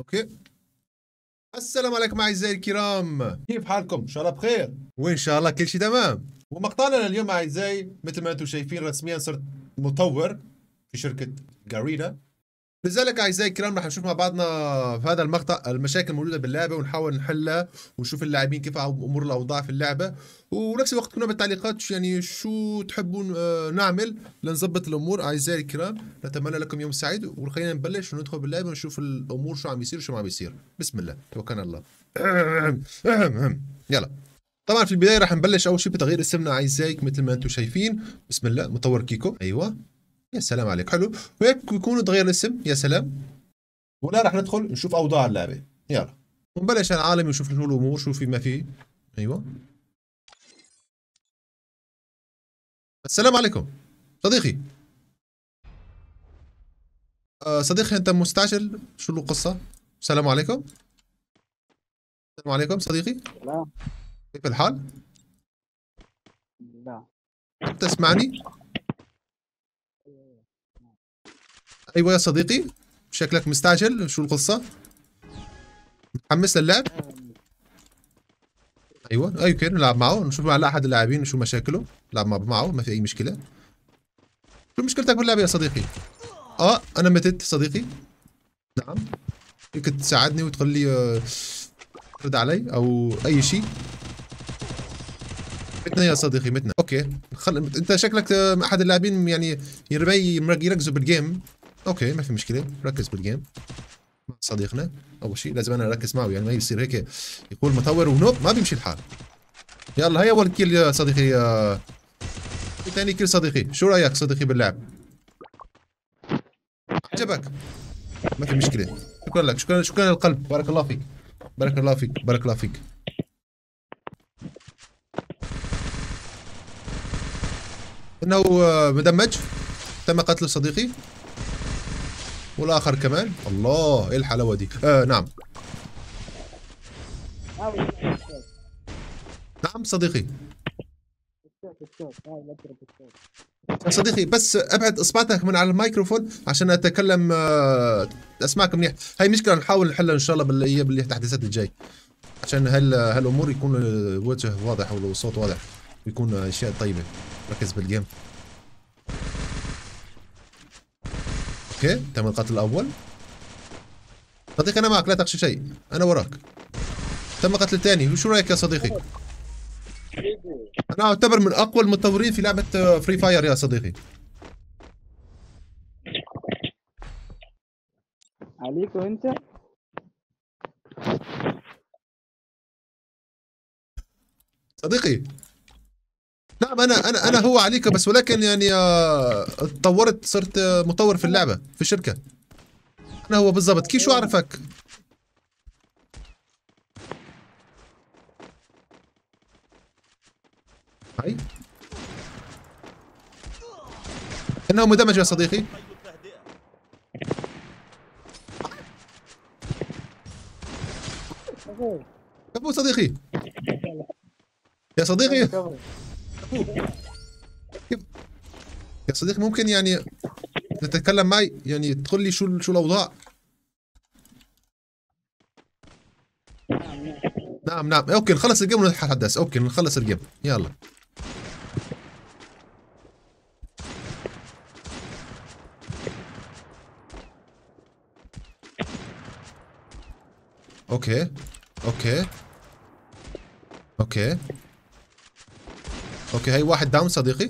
اوكي السلام عليكم اعزائي الكرام كيف حالكم ان شاء الله بخير وان شاء الله كل شيء تمام ومقطعنا اليوم اعزائي مثل ما انتم شايفين رسميا صرت مطور في شركه جاريدا لذلك اعزائي الكرام رح نشوف مع بعضنا في هذا المقطع المشاكل الموجوده باللعبه ونحاول نحلها ونشوف اللاعبين كيف امور الاوضاع في اللعبه ونفس الوقت كنا بالتعليقات يعني شو تحبون آه، نعمل لنظبط الامور اعزائي الكرام نتمنى لكم يوم سعيد وخلينا نبلش وندخل باللعبه ونشوف الامور شو عم يصير وشو ما عم يصير بسم الله توكلنا على الله يلا طبعا في البدايه رح نبلش اول شيء بتغيير اسمنا اعزائي مثل ما انتم شايفين بسم الله مطور كيكو ايوه يا سلام عليك حلو وهيك بيكون تغير الاسم يا سلام ولا رح ندخل نشوف اوضاع اللعبه يلا ونبلش العالم يشوف شو الامور شو في ما في ايوه السلام عليكم صديقي أه صديقي انت مستعجل شو القصه السلام عليكم السلام عليكم صديقي كيف الحال لا تسمعني ايوه يا صديقي شكلك مستعجل شو القصه متحمس للعب ايوه ايوه اوكي نلعب معه نشوف مع احد اللاعبين شو مشاكله نلعب معه ما في اي مشكله شو مشكلتك باللعب يا صديقي اه انا متت صديقي نعم يمكن تساعدني وتقول لي آه، ترد علي او اي شيء متنا يا صديقي متنا اوكي خل... انت شكلك آه، احد اللاعبين يعني يربي يركزوا بالجيم اوكي ما في مشكله ركز بالجيم مع صديقنا اول شيء لازم انا اركز معه يعني ما يصير هيك يقول مطور ونوب ما بيمشي الحال يلا هي اول كيل يا صديقي يا ثاني كيل صديقي شو رايك صديقي باللعب عجبك ما في مشكله شكرا لك شكرا شكرا للقلب بارك الله فيك بارك الله فيك بارك الله فيك انه آه، مدمج تم قتل صديقي والاخر كمان الله ايه الحلاوه دي آه نعم نعم صديقي صديقي بس ابعد اصبعتك من على الميكروفون عشان اتكلم آه، اسمعك منيح هاي مشكله نحاول نحلها ان شاء الله بالايام اللي الجاي عشان هال هالامور يكون الوجه واضح والصوت واضح ويكون اشياء طيبه ركز بالجيم اوكي تم القتل الاول صديقي انا معك لا تخشى شيء انا وراك تم قتل الثاني وشو رايك يا صديقي انا اعتبر من اقوى المتطورين في لعبه فري فاير يا صديقي عليك وانت صديقي نعم انا انا انا هو عليك بس ولكن يعني آه، تطورت صرت آه، مطور في اللعبه في الشركه انا هو بالضبط كيف شو اعرفك هاي انه مدمج يا صديقي كفو صديقي يا صديقي يا صديقي ممكن يعني تتكلم معي يعني تقول لي شو شو الاوضاع نعم نعم اوكي نخلص الجيم ونتحدث اوكي نخلص الجيم يلا اوكي اوكي اوكي اوكي هاي واحد داون صديقي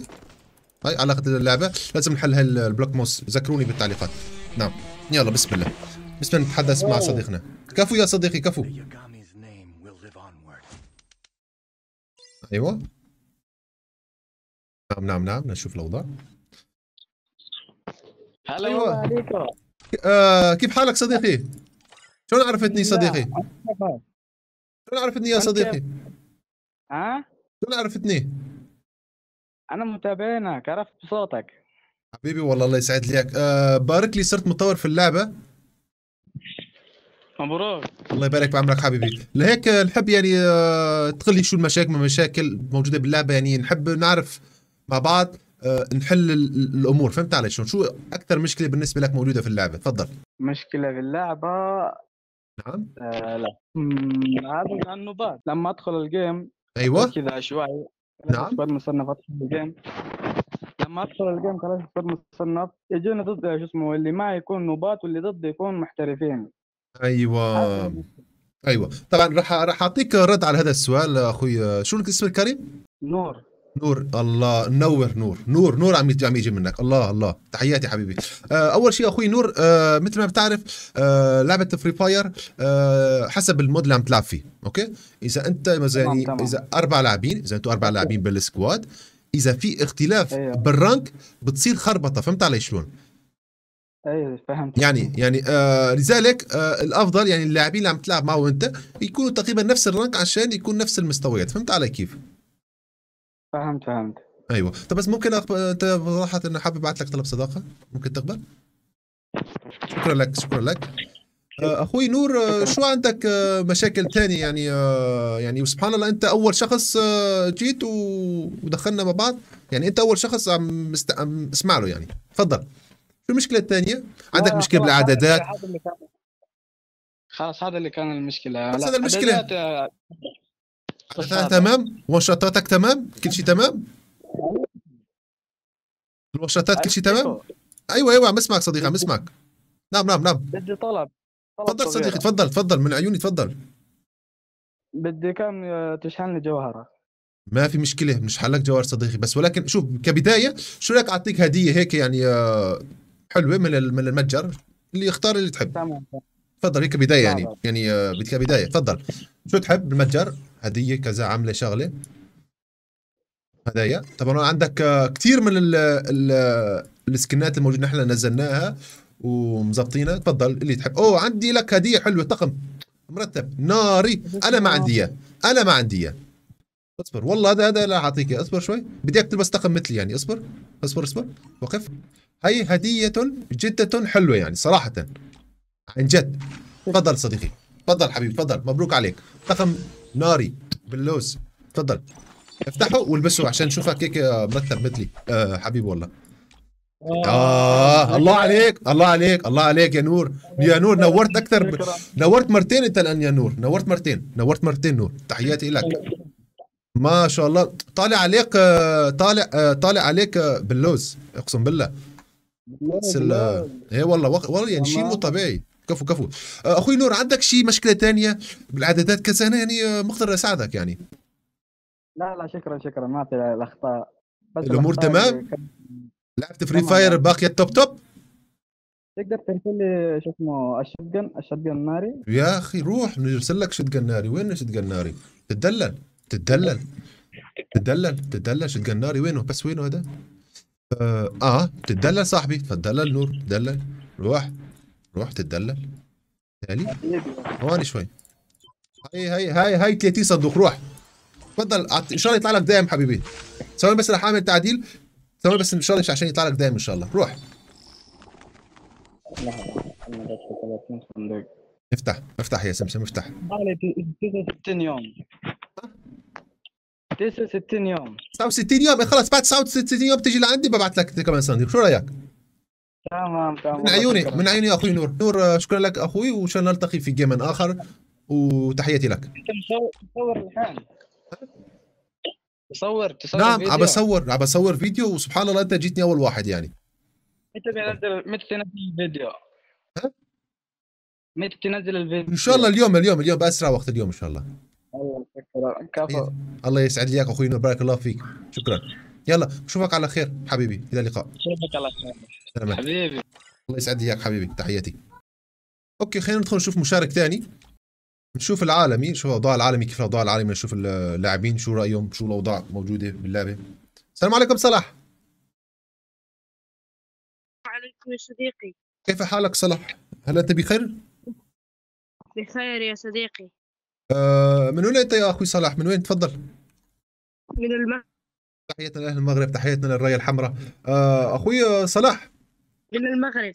هاي علاقة اللعبة لازم نحل هالبلوك موس ذكروني بالتعليقات نعم يلا بسم الله بسم الله نتحدث مع صديقنا كفو يا صديقي كفو ايوه نعم نعم نعم نشوف الاوضاع هلا أيوة. عليكم آه كيف حالك صديقي؟ شلون عرفتني صديقي؟ شلون عرفتني يا صديقي؟ ها؟ شلون عرفتني؟ انا متابعينك عرفت بصوتك حبيبي والله الله يسعد ليك أه بارك لي صرت مطور في اللعبه مبروك الله يبارك بعمرك حبيبي لهيك نحب يعني أه تقول لي شو المشاكل مشاكل موجوده باللعبه يعني نحب نعرف مع بعض أه نحل الامور فهمت علي شو شو اكثر مشكله بالنسبه لك موجوده في اللعبه تفضل مشكله باللعبه نعم آه لا هذا بعد لما ادخل الجيم ايوه كذا شوي نعم سكواد مصنف الجيم لما ادخل الجيم ثلاث سكواد مصنف يجينا ضد شو اسمه اللي ما يكون نوبات واللي ضد يكون محترفين ايوه ايوه طبعا راح راح اعطيك رد على هذا السؤال اخوي شو اسمك الكريم؟ نور نور الله نور نور نور نور عم عم يجي منك الله الله تحياتي حبيبي آه، اول شيء اخوي نور آه، مثل ما بتعرف آه، لعبه فري فاير حسب المود اللي عم تلعب فيه اوكي اذا انت مثلا اذا اربع لاعبين اذا انتم اربع لاعبين بالسكواد اذا في اختلاف أيوه. بالرانك بتصير خربطه فهمت علي شلون؟ ايوه فهمت يعني يعني آه لذلك آه الافضل يعني اللاعبين اللي عم تلعب معه انت يكونوا تقريبا نفس الرانك عشان يكون نفس المستويات فهمت علي كيف؟ فهمت فهمت ايوه طب بس ممكن أقب... انت وضحت انه حابب ابعث لك طلب صداقه ممكن تقبل شكرا لك شكرا لك آه، اخوي نور آه، شو عندك آه، مشاكل ثانيه يعني يعني سبحان الله انت اول شخص جيت ودخلنا مع بعض يعني انت اول شخص عم, مست... عم اسمع له يعني تفضل شو المشكله الثانيه عندك مشكله بالاعدادات خلاص هذا اللي كان المشكله بس هذا المشكله تمام ونشاطاتك تمام كل شيء تمام كل شيء أيوة، تمام ايوه ايوه عم اسمعك صديقي عم اسمعك نعم نعم نعم بدي طلب تفضل صديقي تفضل تفضل من عيوني تفضل بدي كم تشحن لي جوهره ما في مشكله بنشحن لك جوهر صديقي بس ولكن شوف كبدايه شو رايك اعطيك هديه هيك يعني آه، حلوه من من المتجر اللي اختار اللي تحب تمام تفضل هيك بدايه يعني نعم، نعم. يعني آه، كبدايه تفضل شو تحب المتجر هديه كذا عامله شغله هدايا طبعا عندك آه، كثير من ال ال السكنات الموجوده نحن نزلناها ومظبطينها تفضل اللي تحب اوه عندي لك هديه حلوه طقم مرتب ناري انا ما عندي اياه انا ما عندي اياه اصبر والله هذا هذا لا اعطيك اصبر شوي بدي اياك تلبس طقم مثلي يعني اصبر اصبر اصبر وقف هي هديه جده حلوه يعني صراحه عن جد تفضل صديقي تفضل حبيبي تفضل مبروك عليك طقم ناري باللوز تفضل افتحه والبسه عشان شوفك هيك مرتب مثلي آه حبيبي والله آه, آه، الله عليك الله عليك الله عليك يا نور يا نور نورت أكثر ب... نورت مرتين أنت الآن يا نور نورت مرتين نورت مرتين نور تحياتي لك ما شاء الله طالع عليك آه، طالع آه، طالع عليك باللوز اقسم بالله ايه والله والله يعني شيء مو طبيعي كفو كفو آه، اخوي نور عندك شي مشكله ثانيه بالاعدادات كذا انا يعني آه، مقدر اساعدك يعني لا لا شكرا شكرا ما في الاخطاء بس الامور تمام كان... لعبت فري يعني. فاير باقيه التوب توب تقدر ترسل لي شو اسمه الشتجن الشتجن الناري يا اخي روح نرسل لك شتجن ناري وين شتجن ناري تتدلل تتدلل تتدلل تتدلل شتجن ناري وينه بس وينه هذا اه, آه، تتدلل صاحبي تفضل نور تدلل روح روح تتدلل تالي ثواني شوي هاي هاي هاي هاي 30 صندوق روح تفضل ان شاء الله يطلع لك دايم حبيبي ثواني بس راح اعمل تعديل ثواني بس ان شاء الله عشان يطلع لك دايم ان شاء الله روح افتح افتح يا سمسم افتح 69 يوم 69 يوم 69 يوم إيه، خلص بعد 69 يوم تجي لعندي ببعث لك كمان صندوق شو رايك؟ تمام تمام من عيوني من عيوني اخوي نور نور آه، شكرا لك اخوي وان شاء الله نلتقي في جيم اخر وتحياتي لك تصور الحين تصور تصور نعم عم بصور عم بصور فيديو وسبحان الله انت جيتني اول واحد يعني متى بنزل متى تنزل الفيديو؟ ها؟ متى تنزل الفيديو؟ ان شاء الله اليوم اليوم اليوم باسرع وقت اليوم ان شاء الله الله أيوة، إيه. الله يسعد ليك اخوي نور بارك الله فيك شكرا يلا بشوفك على خير حبيبي الى اللقاء بشوفك على خير سلامات حبيبي الله يسعد اياك حبيبي تحياتي اوكي خلينا ندخل نشوف مشارك ثاني نشوف العالمي نشوف الاوضاع العالمي كيف الاوضاع العالمي نشوف اللاعبين شو رايهم شو الاوضاع موجوده باللعبه السلام عليكم صلاح وعليكم يا صديقي كيف حالك صلاح هل انت بخير بخير يا صديقي آه من وين انت يا اخوي صلاح من وين تفضل من المغرب تحياتنا لاهل المغرب تحياتنا للرايه الحمراء آه اخوي آه، صلاح من المغرب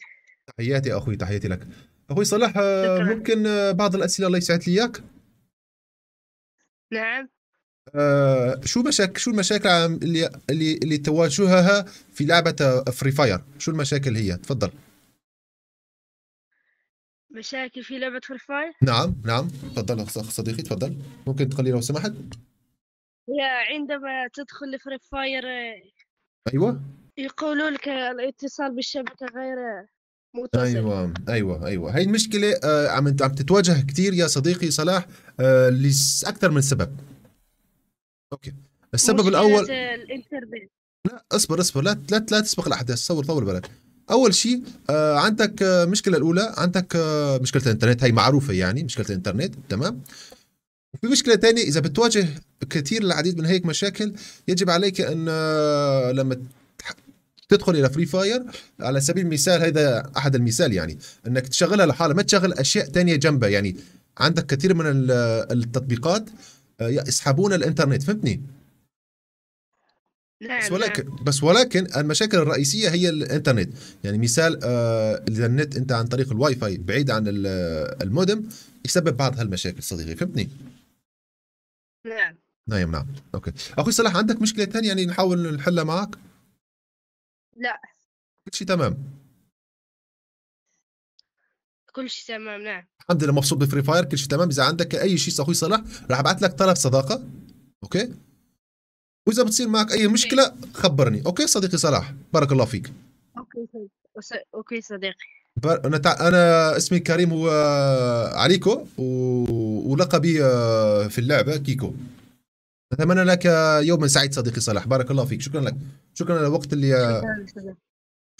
تحياتي اخوي تحياتي لك اخوي صلاح آه، شكرا. ممكن آه، بعض الاسئله الله يسعد لي اياك نعم آه شو مشاكل شو المشاكل اللي اللي اللي تواجهها في لعبه فري آه، فاير شو المشاكل هي تفضل مشاكل في لعبه فري فاير نعم نعم تفضل صديقي تفضل ممكن تقول لي لو سمحت هي عندما تدخل فري فاير ايوه يقولوا لك الاتصال بالشبكه غير متصل ايوه ايوه ايوه هي المشكله آه، عم عم تتواجه كثير يا صديقي صلاح آه، لاكثر من سبب اوكي السبب الاول الانترنت لا اصبر اصبر لا لا, لا تسبق الاحداث صور طول بالك اول شيء آه، عندك مشكله الاولى عندك مشكله الانترنت هي معروفه يعني مشكله الانترنت تمام في مشكله ثانيه اذا بتواجه كثير العديد من هيك مشاكل يجب عليك ان لما تدخل الى فري فاير على سبيل المثال هذا احد المثال يعني انك تشغلها لحالها ما تشغل اشياء ثانيه جنبها يعني عندك كثير من آه، التطبيقات آه، يسحبون الانترنت فهمتني؟ نعم بس ولكن بس ولكن المشاكل الرئيسيه هي الانترنت يعني مثال آه، اذا النت انت عن طريق الواي فاي بعيد عن المودم يسبب بعض هالمشاكل صديقي فهمتني نعم نعم نعم اوكي اخوي صلاح عندك مشكله ثانيه يعني نحاول نحلها معك لا كل شيء تمام كل شيء تمام نعم الحمد لله مبسوط بفري فاير كل شيء تمام اذا عندك اي شيء اخوي صلاح راح ابعث لك طلب صداقه اوكي واذا بتصير معك اي مشكله خبرني اوكي صديقي صلاح بارك الله فيك اوكي صديقي اوكي صديقي انا انا اسمي كريم هو آه، عليكو ولقبي آه، في اللعبه كيكو أتمنى لك يوما سعيد صديقي صلاح بارك الله فيك شكرا لك شكرا للوقت اللي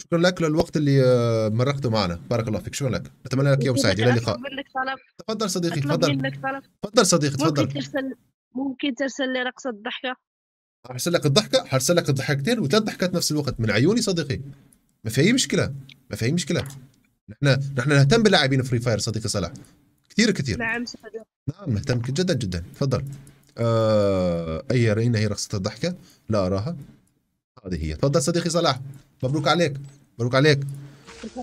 شكرا لك للوقت اللي آه، مرقته معنا بارك الله فيك شكرا لك أتمنى لك يوم سعيد إلى اللقاء تفضل صديقي تفضل تفضل صديقي تفضل ممكن ترسل ممكن ترسل لي رقصة الضحكة أرسل لك الضحكة حرسل لك الضحكتين وثلاث ضحكات نفس الوقت من عيوني صديقي ما في أي مشكلة ما في أي مشكلة نحن نحن نهتم باللاعبين فري فاير صديقي صلاح كثير كثير نعم صديقي نعم نهتم جدا جدا تفضل آه أي رأينا هي رقصة الضحكة لا أراها هذه هي تفضل صديقي صلاح مبروك عليك مبروك عليك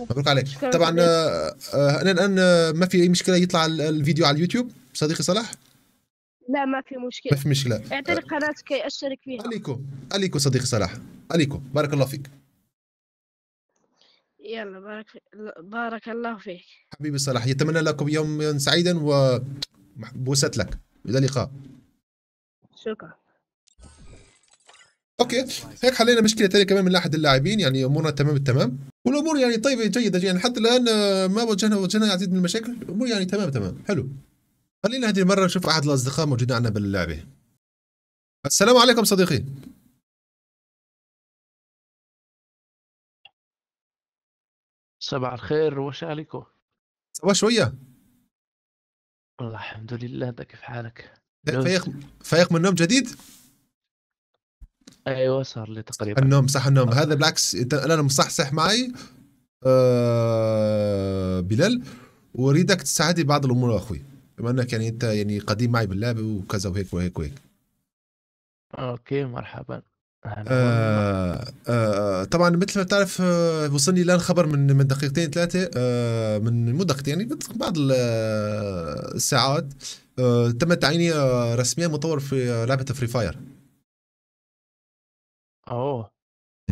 مبروك عليك طبعا آه، آه، انا الان آه، ما في اي مشكله يطلع الفيديو على اليوتيوب صديقي صلاح لا ما في مشكله ما في مشكله اعطيني قناتك اشترك فيها عليكم عليكم صديقي صلاح عليكم بارك الله فيك يلا بارك بارك الله فيك حبيبي صلاح يتمنى لكم يوم سعيدا وبوسات لك الى اللقاء شكرا اوكي هيك حلينا مشكله ثانيه كمان من احد اللاعبين يعني امورنا تمام التمام والامور يعني طيبه جيده يعني حتى الان ما واجهنا واجهنا العديد من المشاكل الامور يعني تمام تمام حلو خلينا هذه المره نشوف احد الاصدقاء موجودين عندنا باللعبه السلام عليكم صديقي صباح الخير وش عليكم صباح شويه والله الحمد لله انت كيف حالك فيخ فيخ من النوم جديد ايوه صار لي تقريبا النوم صح النوم هذا بالعكس انا مصحصح معي آه بلال واريدك تساعدني بعض الامور اخوي بما انك يعني انت يعني قديم معي باللعب وكذا وهيك وهيك وهيك اوكي مرحبا آه،, آه آه طبعا مثل ما تعرف آه وصلني الان خبر من من دقيقتين ثلاثه آه من مو دقيقتين يعني بعض الساعات آه،, آه تم تعييني آه رسميا مطور في آه، لعبه فري فاير اوه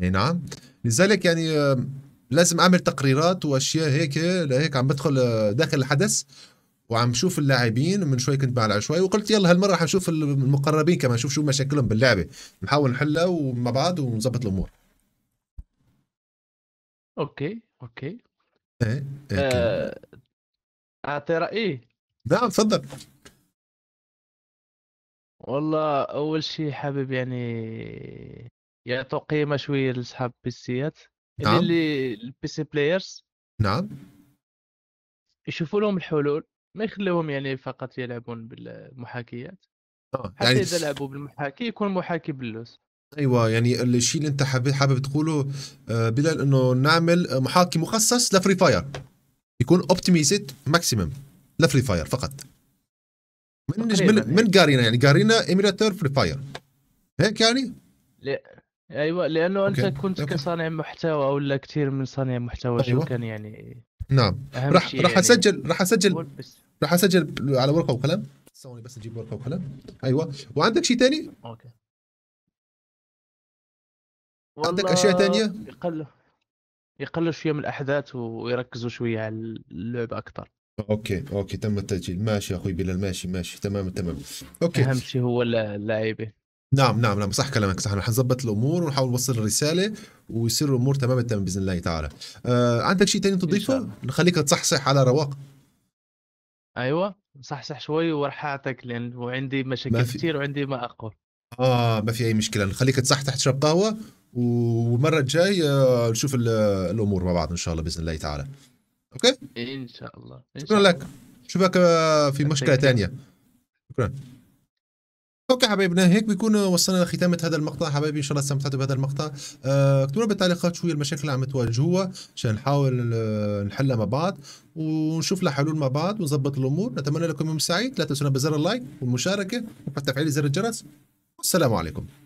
اي نعم لذلك يعني آه لازم اعمل تقريرات واشياء هيك لهيك عم بدخل داخل الحدث وعم شوف اللاعبين من شوي كنت مع شوي وقلت يلا هالمره حنشوف المقربين كمان نشوف شو مشاكلهم باللعبه نحاول نحلها ومع بعض ونظبط الامور اوكي اوكي ايه, إيه، آه، اعطي رايي نعم تفضل والله اول شيء حابب يعني يعطوا قيمه شويه لاصحاب البيسيات نعم. اللي البيسي بلايرز نعم يشوفوا لهم الحلول ما يخلوهم يعني فقط يلعبون بالمحاكيات آه، يعني حتى يعني... اذا لعبوا بالمحاكي يكون محاكي باللوز ايوه يعني الشيء اللي انت حابب حابب تقوله آه، بدل انه نعمل محاكي مخصص لفري فاير يكون اوبتمايزد ماكسيمم لفري فاير فقط من من, إيه. من جارينا يعني جارينا ايميلاتور فري فاير هيك يعني؟ لا ايوه لانه انت أوكي. كنت أوكي. كصانع محتوى ولا كثير من صانع محتوى أيوة. شو كان يعني نعم راح راح يعني اسجل راح اسجل راح اسجل على ورقه وقلم ثواني بس نجيب ورقه وقلم ايوه وعندك شيء ثاني؟ اوكي عندك اشياء ثانيه؟ يقل يقلل شويه من الاحداث ويركزوا شويه على اللعب اكثر اوكي اوكي تم التسجيل ماشي اخوي بلال ماشي ماشي تمام تمام اوكي اهم شيء هو اللاعبين نعم نعم نعم صح كلامك صح رح نظبط الامور ونحاول نوصل الرساله ويصير الامور تمام التمام باذن الله تعالى آه عندك شيء ثاني تضيفه نخليك تصحصح على رواق ايوه صحصح شوي وراح اعطيك لان وعندي مشاكل في... كثير وعندي ما اقول اه ما في اي مشكله نخليك تصحصح تشرب قهوه والمره الجاي آه نشوف الامور مع بعض ان شاء الله باذن الله تعالى اوكي ان شاء الله شكرا لك شوفك آه، في مشكله ثانيه شكرا اوكي حبايبنا هيك بيكون وصلنا لختامة هذا المقطع حبايبي ان شاء الله استمتعتوا بهذا المقطع آه، اكتبوا لنا بالتعليقات شو هي المشاكل اللي عم تواجهوها عشان نحاول نحلها مع بعض ونشوف لها حلول مع بعض ونظبط الامور نتمنى لكم يوم سعيد لا تنسونا بزر اللايك والمشاركة وتفعيل تفعيل زر الجرس والسلام عليكم